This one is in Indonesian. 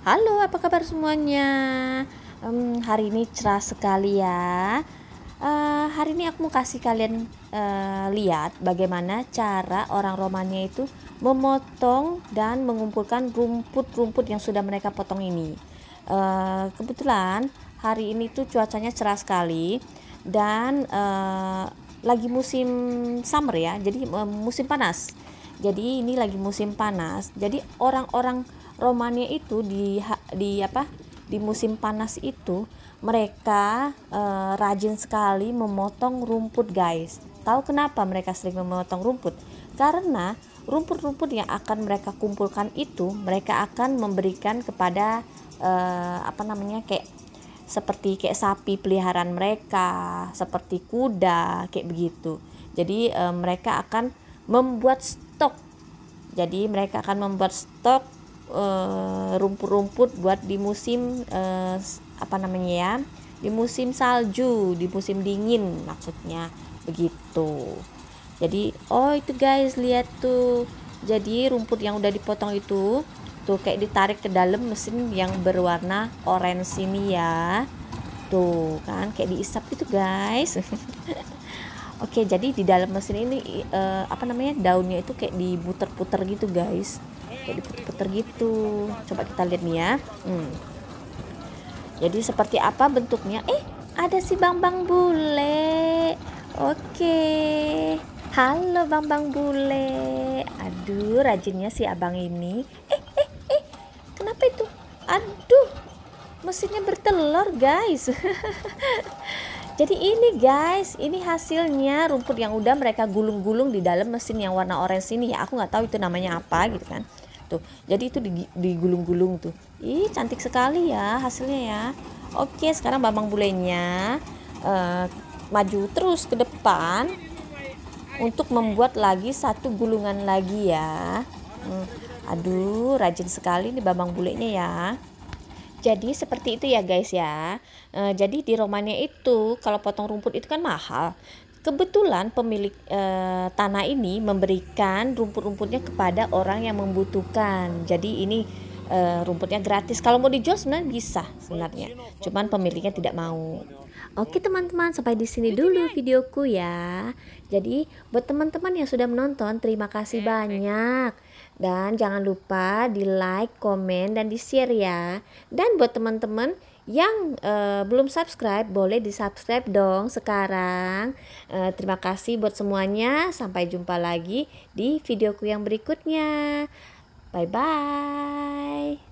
Halo, apa kabar semuanya? Um, hari ini cerah sekali ya. Uh, hari ini aku mau kasih kalian uh, lihat bagaimana cara orang Romania itu memotong dan mengumpulkan rumput-rumput yang sudah mereka potong ini. Uh, kebetulan hari ini tuh cuacanya cerah sekali dan uh, lagi musim summer ya, jadi uh, musim panas jadi ini lagi musim panas jadi orang-orang Romania itu di di apa di musim panas itu mereka e, rajin sekali memotong rumput guys tahu kenapa mereka sering memotong rumput karena rumput-rumput yang akan mereka kumpulkan itu mereka akan memberikan kepada e, apa namanya kayak seperti kayak sapi peliharaan mereka seperti kuda kayak begitu jadi e, mereka akan membuat stok. Jadi mereka akan membuat stok eh, rumput-rumput buat di musim eh, apa namanya ya? Di musim salju, di musim dingin maksudnya begitu. Jadi, oh itu guys, lihat tuh. Jadi rumput yang udah dipotong itu tuh kayak ditarik ke dalam mesin yang berwarna orange ini ya. Tuh kan kayak diisap gitu guys. Oke, jadi di dalam mesin ini uh, apa namanya daunnya itu kayak diputer-puter gitu guys, kayak diputer-puter gitu. Coba kita lihat nih ya. Hmm. Jadi seperti apa bentuknya? Eh, ada si Bambang Bule. Oke. Halo Bambang Bule. Aduh, rajinnya si abang ini. Eh, eh, eh. Kenapa itu? Aduh. Mesinnya bertelur, guys. Jadi ini guys, ini hasilnya rumput yang udah mereka gulung-gulung di dalam mesin yang warna orange ini ya. Aku nggak tahu itu namanya apa gitu kan. Tuh, jadi itu digulung-gulung tuh. Ih, cantik sekali ya hasilnya ya. Oke, sekarang bambang bulenya uh, maju terus ke depan untuk membuat lagi satu gulungan lagi ya. Hmm, aduh, rajin sekali nih bambang bulenya ya. Jadi seperti itu ya guys ya. E, jadi di Romania itu kalau potong rumput itu kan mahal. Kebetulan pemilik e, tanah ini memberikan rumput-rumputnya kepada orang yang membutuhkan. Jadi ini e, rumputnya gratis. Kalau mau dijual sebenarnya bisa sebenarnya. Cuman pemiliknya tidak mau. Oke teman-teman, sampai di sini dulu videoku ya. Jadi buat teman-teman yang sudah menonton, terima kasih banyak. Dan jangan lupa di like, komen, dan di share ya. Dan buat teman-teman yang uh, belum subscribe, boleh di subscribe dong sekarang. Uh, terima kasih buat semuanya. Sampai jumpa lagi di videoku yang berikutnya. Bye bye.